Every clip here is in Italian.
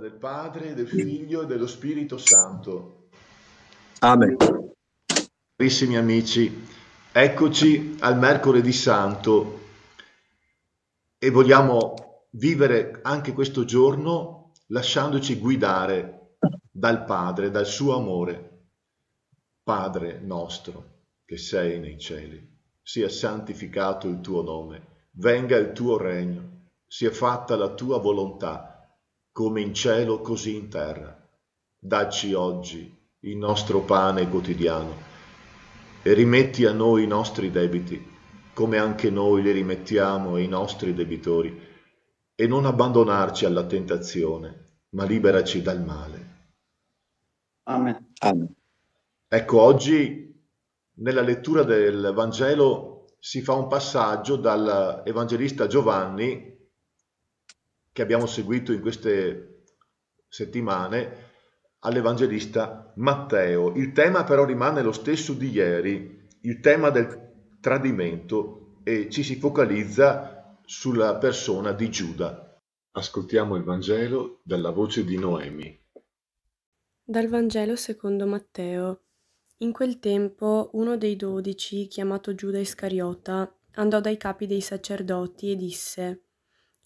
del Padre, del Figlio e dello Spirito Santo. Amen. Carissimi amici, eccoci al mercoledì santo e vogliamo vivere anche questo giorno lasciandoci guidare dal Padre, dal suo amore. Padre nostro che sei nei cieli, sia santificato il tuo nome, venga il tuo regno, sia fatta la tua volontà come in cielo così in terra. Dacci oggi il nostro pane quotidiano e rimetti a noi i nostri debiti, come anche noi li rimettiamo ai nostri debitori, e non abbandonarci alla tentazione, ma liberaci dal male. Amen. Amen. Ecco, oggi nella lettura del Vangelo si fa un passaggio dall'Evangelista Giovanni che abbiamo seguito in queste settimane all'Evangelista Matteo. Il tema però rimane lo stesso di ieri, il tema del tradimento e ci si focalizza sulla persona di Giuda. Ascoltiamo il Vangelo dalla voce di Noemi. Dal Vangelo secondo Matteo. In quel tempo uno dei dodici, chiamato Giuda Iscariota, andò dai capi dei sacerdoti e disse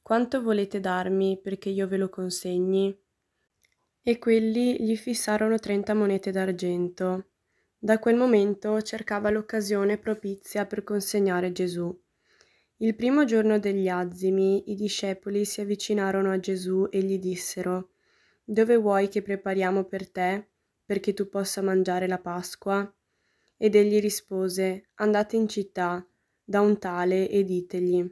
quanto volete darmi perché io ve lo consegni? E quelli gli fissarono trenta monete d'argento. Da quel momento cercava l'occasione propizia per consegnare Gesù. Il primo giorno degli azimi i discepoli si avvicinarono a Gesù e gli dissero Dove vuoi che prepariamo per te, perché tu possa mangiare la Pasqua? Ed egli rispose Andate in città, da un tale, e ditegli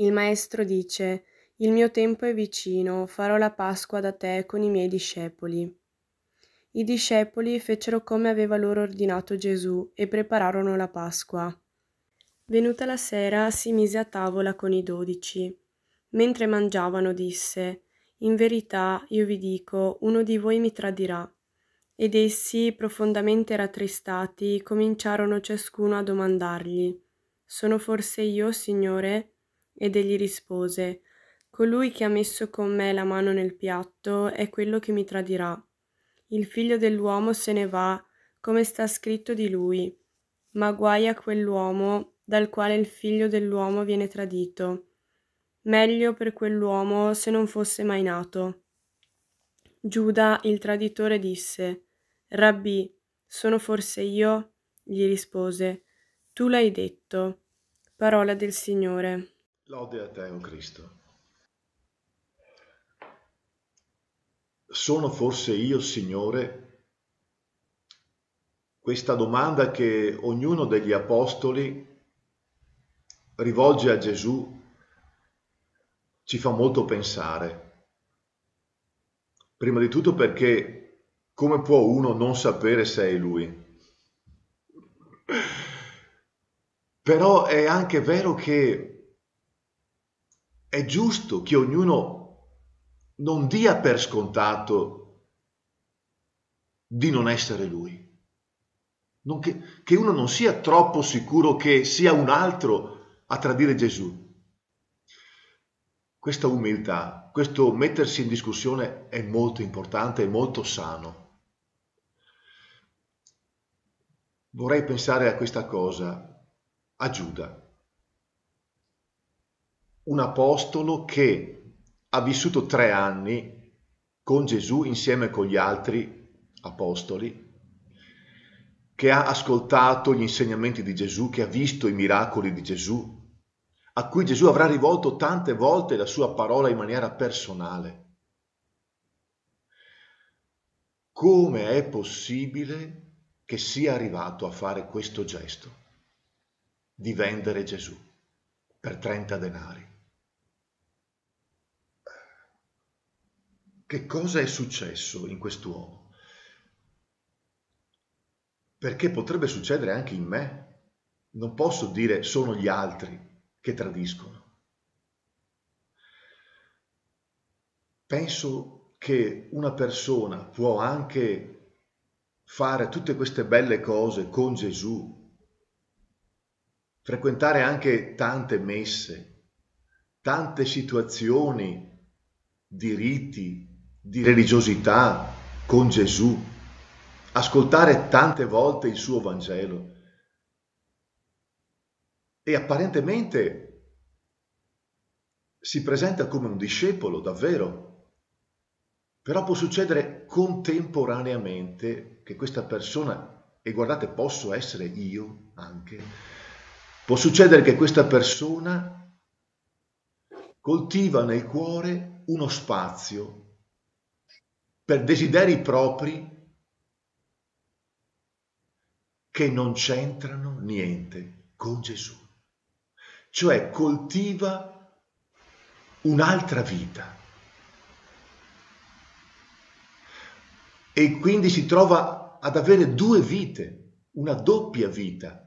il Maestro dice, Il mio tempo è vicino, farò la Pasqua da te con i miei discepoli. I discepoli fecero come aveva loro ordinato Gesù e prepararono la Pasqua. Venuta la sera si mise a tavola con i dodici. Mentre mangiavano disse, In verità io vi dico, uno di voi mi tradirà. Ed essi, profondamente rattristati, cominciarono ciascuno a domandargli, Sono forse io, Signore? Ed egli rispose Colui che ha messo con me la mano nel piatto è quello che mi tradirà. Il figlio dell'uomo se ne va, come sta scritto di lui, ma guai a quell'uomo dal quale il figlio dell'uomo viene tradito. Meglio per quell'uomo se non fosse mai nato. Giuda, il traditore, disse Rabbi, sono forse io? Gli rispose Tu l'hai detto. Parola del Signore. Lode a te, o oh Cristo. Sono forse io, Signore? Questa domanda che ognuno degli apostoli rivolge a Gesù ci fa molto pensare. Prima di tutto perché come può uno non sapere se è lui? Però è anche vero che è giusto che ognuno non dia per scontato di non essere lui. Che, che, uno non sia troppo sicuro che sia un altro a tradire Gesù. Questa umiltà, questo mettersi in discussione è molto importante, è molto sano. Vorrei pensare a questa cosa, a Giuda un apostolo che ha vissuto tre anni con Gesù insieme con gli altri apostoli, che ha ascoltato gli insegnamenti di Gesù, che ha visto i miracoli di Gesù, a cui Gesù avrà rivolto tante volte la sua parola in maniera personale. Come è possibile che sia arrivato a fare questo gesto di vendere Gesù per 30 denari? che cosa è successo in quest'uomo? Perché potrebbe succedere anche in me. Non posso dire sono gli altri che tradiscono. Penso che una persona può anche fare tutte queste belle cose con Gesù, frequentare anche tante messe, tante situazioni di riti, di religiosità con Gesù, ascoltare tante volte il suo Vangelo. E apparentemente si presenta come un discepolo, davvero. Però può succedere contemporaneamente che questa persona, e guardate, posso essere io anche, può succedere che questa persona coltiva nel cuore uno spazio per desideri propri che non c'entrano niente con Gesù. Cioè coltiva un'altra vita. E quindi si trova ad avere due vite, una doppia vita,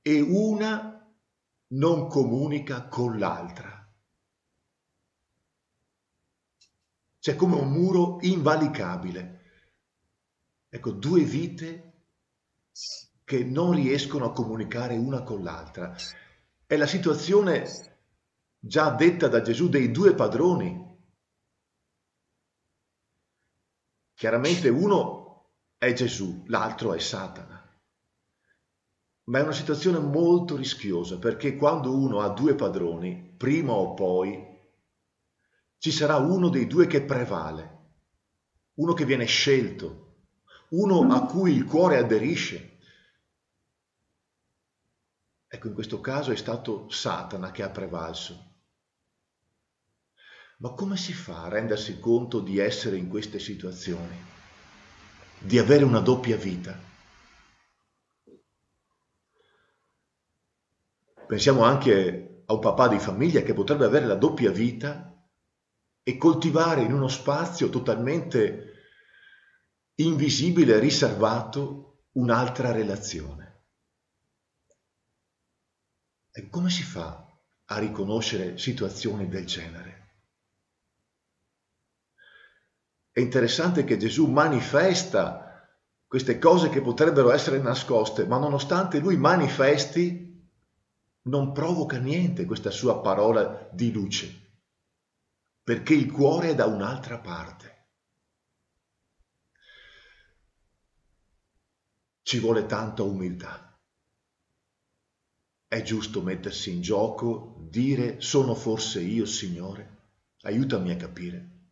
e una non comunica con l'altra. C'è cioè, come un muro invalicabile. Ecco, due vite che non riescono a comunicare una con l'altra. È la situazione già detta da Gesù dei due padroni. Chiaramente uno è Gesù, l'altro è Satana. Ma è una situazione molto rischiosa perché quando uno ha due padroni, prima o poi ci sarà uno dei due che prevale, uno che viene scelto, uno a cui il cuore aderisce. Ecco, in questo caso è stato Satana che ha prevalso. Ma come si fa a rendersi conto di essere in queste situazioni, di avere una doppia vita? Pensiamo anche a un papà di famiglia che potrebbe avere la doppia vita e coltivare in uno spazio totalmente invisibile, riservato, un'altra relazione. E come si fa a riconoscere situazioni del genere? È interessante che Gesù manifesta queste cose che potrebbero essere nascoste, ma nonostante lui manifesti, non provoca niente questa sua parola di luce perché il cuore è da un'altra parte. Ci vuole tanta umiltà. È giusto mettersi in gioco, dire sono forse io, Signore, aiutami a capire.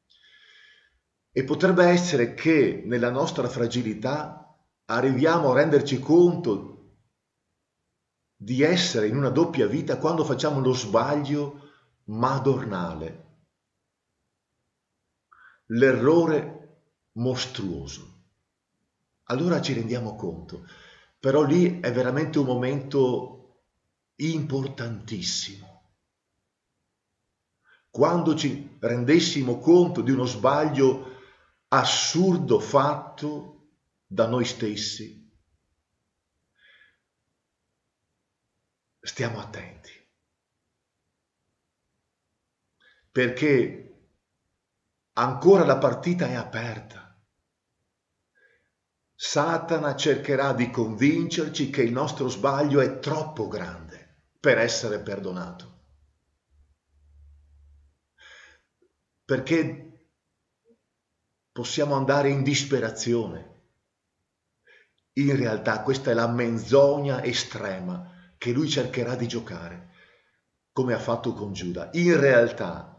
E potrebbe essere che nella nostra fragilità arriviamo a renderci conto di essere in una doppia vita quando facciamo lo sbaglio madornale l'errore mostruoso. Allora ci rendiamo conto, però lì è veramente un momento importantissimo. Quando ci rendessimo conto di uno sbaglio assurdo fatto da noi stessi, stiamo attenti. Perché Ancora la partita è aperta. Satana cercherà di convincerci che il nostro sbaglio è troppo grande per essere perdonato. Perché possiamo andare in disperazione. In realtà questa è la menzogna estrema che lui cercherà di giocare, come ha fatto con Giuda. In realtà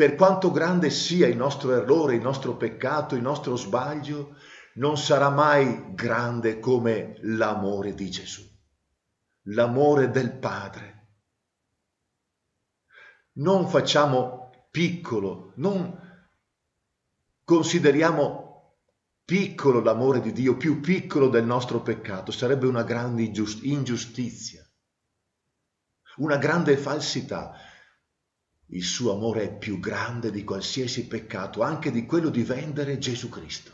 per quanto grande sia il nostro errore, il nostro peccato, il nostro sbaglio, non sarà mai grande come l'amore di Gesù, l'amore del Padre. Non facciamo piccolo, non consideriamo piccolo l'amore di Dio, più piccolo del nostro peccato, sarebbe una grande ingiustizia, una grande falsità il suo amore è più grande di qualsiasi peccato, anche di quello di vendere Gesù Cristo.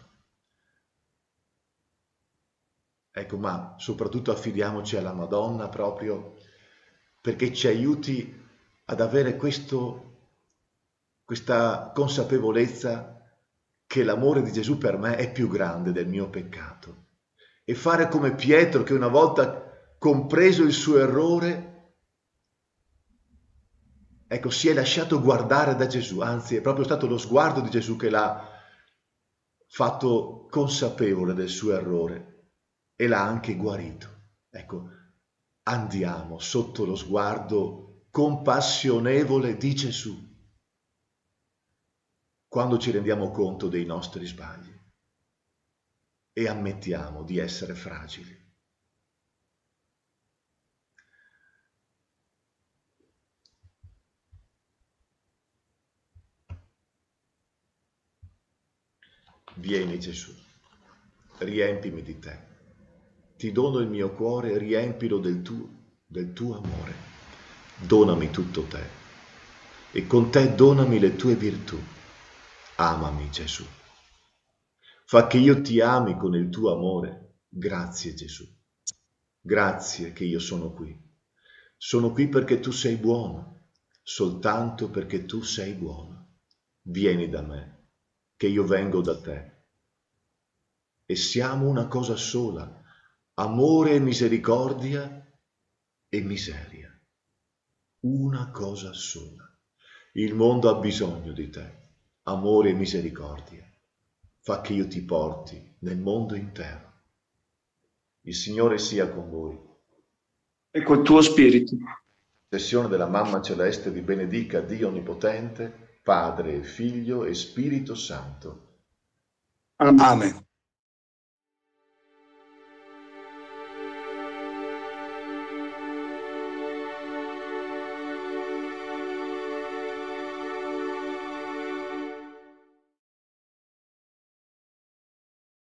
Ecco, ma soprattutto affidiamoci alla Madonna proprio perché ci aiuti ad avere questo, questa consapevolezza che l'amore di Gesù per me è più grande del mio peccato. E fare come Pietro che una volta compreso il suo errore ecco, si è lasciato guardare da Gesù, anzi è proprio stato lo sguardo di Gesù che l'ha fatto consapevole del suo errore e l'ha anche guarito. Ecco, andiamo sotto lo sguardo compassionevole di Gesù quando ci rendiamo conto dei nostri sbagli e ammettiamo di essere fragili. Vieni Gesù, riempimi di te. Ti dono il mio cuore, riempilo del tuo, del tuo amore. Donami tutto te e con te donami le tue virtù. Amami Gesù. Fa che io ti ami con il tuo amore. Grazie Gesù. Grazie che io sono qui. Sono qui perché tu sei buono, soltanto perché tu sei buono. Vieni da me che io vengo da te. E siamo una cosa sola, amore e misericordia e miseria. Una cosa sola. Il mondo ha bisogno di te, amore e misericordia. Fa che io ti porti nel mondo intero. Il Signore sia con voi. E col tuo spirito. Sessione della Mamma Celeste vi benedica Dio Onnipotente. Padre, Figlio e Spirito Santo. Amen.